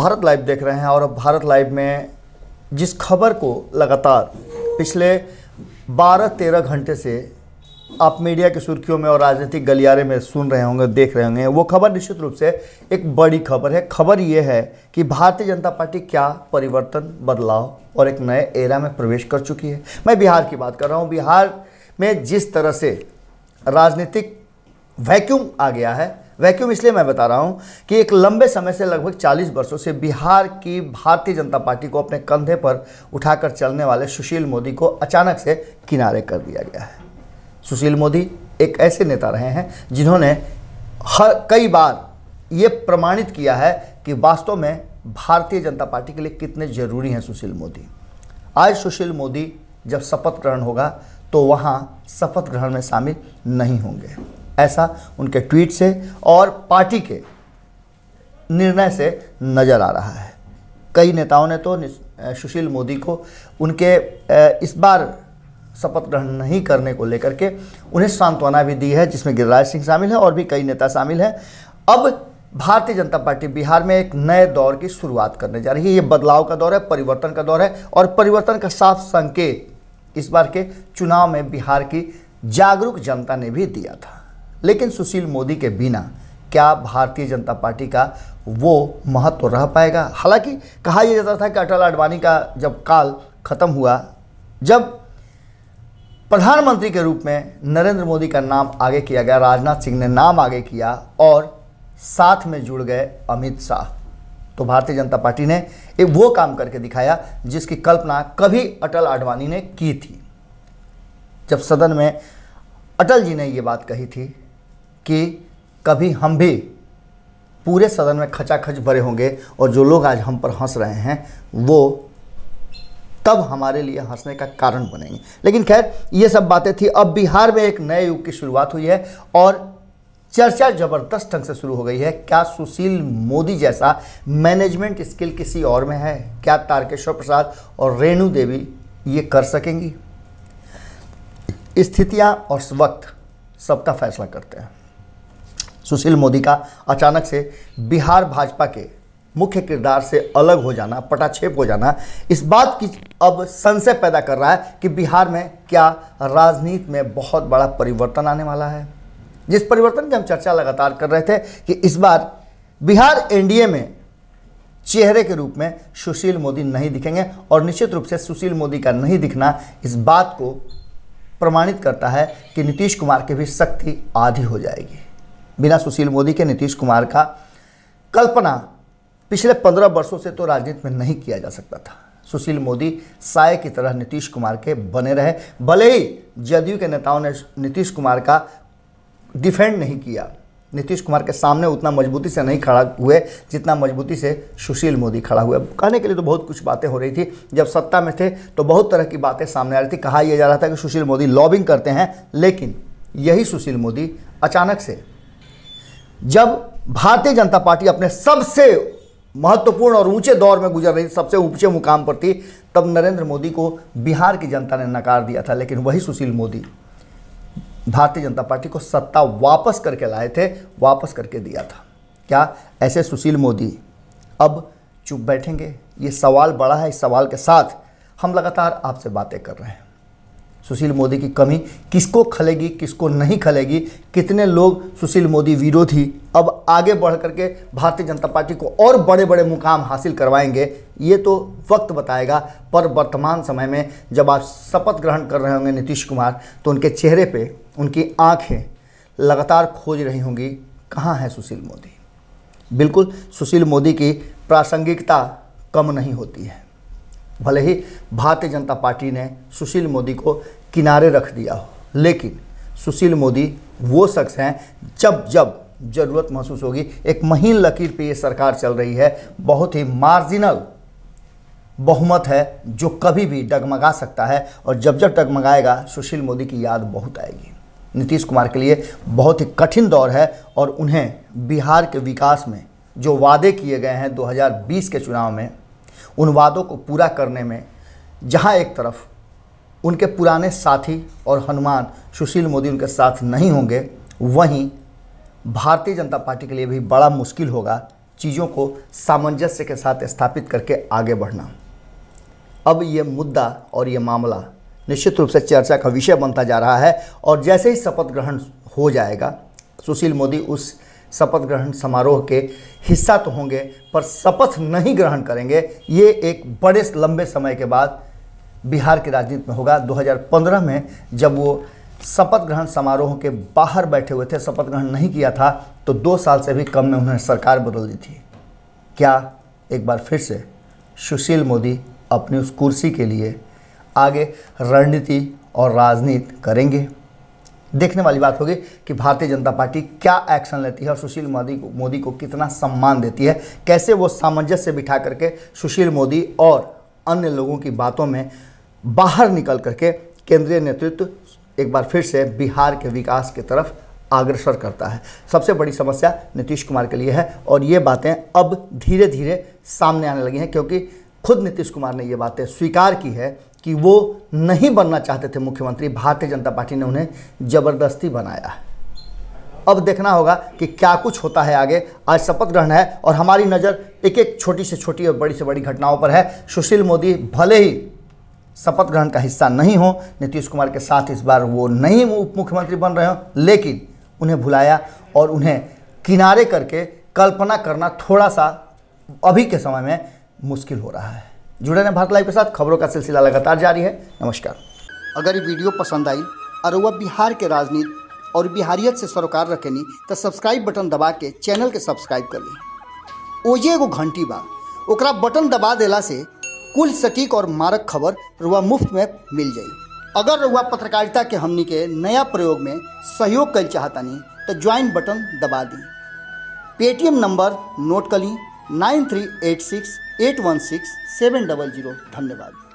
Bharat live देख रहे हैं और भारत लाइव में जिस खबर को लगातार पिछले 12-13 घंटे से आप मीडिया की सुर्खियों में और राजनीतिक गलियारे में सुन रहे होंगे देख रहे होंगे वो खबर निश्चित रूप से एक बड़ी खबर है खबर ये है कि भारतीय जनता पार्टी क्या परिवर्तन बदलाव और एक नए एरा में प्रवेश कर चुकी है मैं बिहार की बात कर रहा हूँ बिहार में जिस तरह से राजनीतिक वैक्यूम आ गया है वैक्यूम इसलिए मैं बता रहा हूँ कि एक लंबे समय से लगभग 40 वर्षों से बिहार की भारतीय जनता पार्टी को अपने कंधे पर उठाकर चलने वाले सुशील मोदी को अचानक से किनारे कर दिया गया है सुशील मोदी एक ऐसे नेता रहे हैं जिन्होंने हर कई बार ये प्रमाणित किया है कि वास्तव में भारतीय जनता पार्टी के लिए कितने ज़रूरी हैं सुशील मोदी आज सुशील मोदी जब शपथ ग्रहण होगा तो वहाँ शपथ ग्रहण में शामिल नहीं होंगे ऐसा उनके ट्वीट से और पार्टी के निर्णय से नज़र आ रहा है कई नेताओं ने तो सुशील मोदी को उनके इस बार शपथ ग्रहण नहीं करने को लेकर के उन्हें सांत्वना भी दी है जिसमें गिरिराज सिंह शामिल है और भी कई नेता शामिल हैं अब भारतीय जनता पार्टी बिहार में एक नए दौर की शुरुआत करने जा रही है ये बदलाव का दौर है परिवर्तन का दौर है और परिवर्तन का साफ संकेत इस बार के चुनाव में बिहार की जागरूक जनता ने भी दिया था लेकिन सुशील मोदी के बिना क्या भारतीय जनता पार्टी का वो महत्व तो रह पाएगा हालांकि कहा यह जाता था कि अटल आडवाणी का जब काल खत्म हुआ जब प्रधानमंत्री के रूप में नरेंद्र मोदी का नाम आगे किया गया राजनाथ सिंह ने नाम आगे किया और साथ में जुड़ गए अमित शाह तो भारतीय जनता पार्टी ने एक वो काम करके दिखाया जिसकी कल्पना कभी अटल आडवाणी ने की थी जब सदन में अटल जी ने ये बात कही थी कि कभी हम भी पूरे सदन में खचाखच भरे होंगे और जो लोग आज हम पर हंस रहे हैं वो तब हमारे लिए हंसने का कारण बनेंगे लेकिन खैर ये सब बातें थी अब बिहार में एक नए युग की शुरुआत हुई है और चर्चा जबरदस्त ढंग से शुरू हो गई है क्या सुशील मोदी जैसा मैनेजमेंट स्किल किसी और में है क्या तारकेश्वर प्रसाद और रेणु देवी ये कर सकेंगी स्थितियाँ और वक्त सबका फैसला करते हैं सुशील मोदी का अचानक से बिहार भाजपा के मुख्य किरदार से अलग हो जाना पटाक्षेप हो जाना इस बात की अब संशय पैदा कर रहा है कि बिहार में क्या राजनीति में बहुत बड़ा परिवर्तन आने वाला है जिस परिवर्तन की हम चर्चा लगातार कर रहे थे कि इस बार बिहार एनडीए में चेहरे के रूप में सुशील मोदी नहीं दिखेंगे और निश्चित रूप से सुशील मोदी का नहीं दिखना इस बात को प्रमाणित करता है कि नीतीश कुमार की भी शक्ति आधी हो जाएगी बिना सुशील मोदी के नीतीश कुमार का कल्पना पिछले पंद्रह वर्षों से तो राजनीति में नहीं किया जा सकता था सुशील मोदी साय की तरह नीतीश कुमार के बने रहे भले ही जदयू के नेताओं ने नीतीश कुमार का डिफेंड नहीं किया नीतीश कुमार के सामने उतना मजबूती से नहीं खड़ा हुए जितना मजबूती से सुशील मोदी खड़ा हुए कहने के लिए तो बहुत कुछ बातें हो रही थी जब सत्ता में थे तो बहुत तरह की बातें सामने आ रही थी कहा यह जा रहा था कि सुशील मोदी लॉबिंग करते हैं लेकिन यही सुशील मोदी अचानक से जब भारतीय जनता पार्टी अपने सबसे महत्वपूर्ण और ऊंचे दौर में गुजर रही सबसे ऊंचे मुकाम पर थी तब नरेंद्र मोदी को बिहार की जनता ने नकार दिया था लेकिन वही सुशील मोदी भारतीय जनता पार्टी को सत्ता वापस करके लाए थे वापस करके दिया था क्या ऐसे सुशील मोदी अब चुप बैठेंगे ये सवाल बड़ा है इस सवाल के साथ हम लगातार आपसे बातें कर रहे हैं सुशील मोदी की कमी किसको खलेगी किसको नहीं खलेगी कितने लोग सुशील मोदी विरोधी अब आगे बढ़ करके भारतीय जनता पार्टी को और बड़े बड़े मुकाम हासिल करवाएंगे ये तो वक्त बताएगा पर वर्तमान समय में जब आप शपथ ग्रहण कर रहे होंगे नीतीश कुमार तो उनके चेहरे पे उनकी आँखें लगातार खोज रही होंगी कहाँ है सुशील मोदी बिल्कुल सुशील मोदी की प्रासंगिकता कम नहीं होती है भले ही भारतीय जनता पार्टी ने सुशील मोदी को किनारे रख दिया हो लेकिन सुशील मोदी वो शख्स हैं जब जब ज़रूरत महसूस होगी एक महीन लकीर पे ये सरकार चल रही है बहुत ही मार्जिनल बहुमत है जो कभी भी डगमगा सकता है और जब जब डगमगाएगा सुशील मोदी की याद बहुत आएगी नीतीश कुमार के लिए बहुत ही कठिन दौर है और उन्हें बिहार के विकास में जो वादे किए गए हैं 2020 के चुनाव में उन वादों को पूरा करने में जहाँ एक तरफ उनके पुराने साथी और हनुमान सुशील मोदी उनके साथ नहीं होंगे वहीं भारतीय जनता पार्टी के लिए भी बड़ा मुश्किल होगा चीज़ों को सामंजस्य के साथ स्थापित करके आगे बढ़ना अब ये मुद्दा और ये मामला निश्चित रूप से चर्चा का विषय बनता जा रहा है और जैसे ही शपथ ग्रहण हो जाएगा सुशील मोदी उस शपथ ग्रहण समारोह के हिस्सा तो होंगे पर शपथ नहीं ग्रहण करेंगे ये एक बड़े लंबे समय के बाद बिहार की राजनीति में होगा 2015 में जब वो शपथ ग्रहण समारोह के बाहर बैठे हुए थे शपथ ग्रहण नहीं किया था तो दो साल से भी कम में उन्होंने सरकार बदल दी थी क्या एक बार फिर से सुशील मोदी अपनी उस कुर्सी के लिए आगे रणनीति और राजनीति करेंगे देखने वाली बात होगी कि भारतीय जनता पार्टी क्या एक्शन लेती है और सुशील मोदी को मोदी को कितना सम्मान देती है कैसे वो सामंजस्य बिठा करके सुशील मोदी और अन्य लोगों की बातों में बाहर निकल करके केंद्रीय नेतृत्व एक बार फिर से बिहार के विकास की तरफ अग्रसर करता है सबसे बड़ी समस्या नीतीश कुमार के लिए है और ये बातें अब धीरे धीरे सामने आने लगी हैं क्योंकि खुद नीतीश कुमार ने ये बातें स्वीकार की है कि वो नहीं बनना चाहते थे मुख्यमंत्री भारतीय जनता पार्टी ने उन्हें ज़बरदस्ती बनाया है अब देखना होगा कि क्या कुछ होता है आगे आज शपथ ग्रहण है और हमारी नज़र एक एक छोटी से छोटी और बड़ी से बड़ी घटनाओं पर है सुशील मोदी भले ही शपथ ग्रहण का हिस्सा नहीं हो नीतीश कुमार के साथ इस बार वो नहीं उप मुख्यमंत्री बन रहे हों लेकिन उन्हें भुलाया और उन्हें किनारे करके कल्पना करना थोड़ा सा अभी के समय में मुश्किल हो रहा है जुड़े रहें भारत लाइव के साथ खबरों का सिलसिला लगातार जारी है नमस्कार अगर ये वीडियो पसंद आई और वह बिहार के राजनीति और बिहारियत से सरोकार रखेनी तो सब्सक्राइब बटन दबा के चैनल के सब्सक्राइब कर ली ओजे एगो घंटी बा ओकरा बटन दबा देला से कुल सटीक और मारक खबर रुआ मुफ्त में मिल जाए अगर रुआ पत्रकारिता के हमनी के नया प्रयोग में सहयोग कर चाहतनी तो ज्वाइन बटन दबा दी पेटीएम नंबर नोट कर ली nine three eight six eight one six seven double zero धन्यवाद